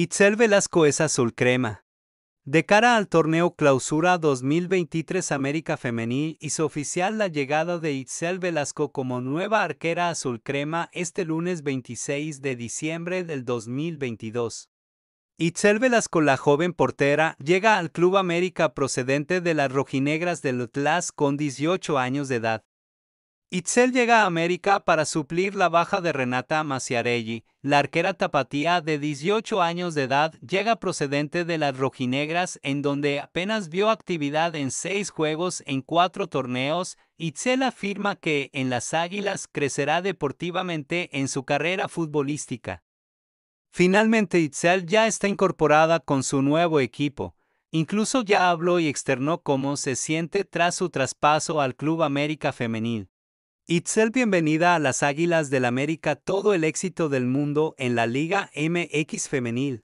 Itzel Velasco es azul crema. De cara al torneo Clausura 2023 América Femenil hizo oficial la llegada de Itzel Velasco como nueva arquera azul crema este lunes 26 de diciembre del 2022. Itzel Velasco, la joven portera, llega al Club América procedente de las rojinegras del Atlas con 18 años de edad. Itzel llega a América para suplir la baja de Renata Maciarelli. La arquera tapatía de 18 años de edad llega procedente de las rojinegras en donde apenas vio actividad en seis juegos en cuatro torneos. Itzel afirma que en las Águilas crecerá deportivamente en su carrera futbolística. Finalmente Itzel ya está incorporada con su nuevo equipo. Incluso ya habló y externó cómo se siente tras su traspaso al Club América Femenil. Itzel, bienvenida a las Águilas del América, todo el éxito del mundo en la Liga MX Femenil.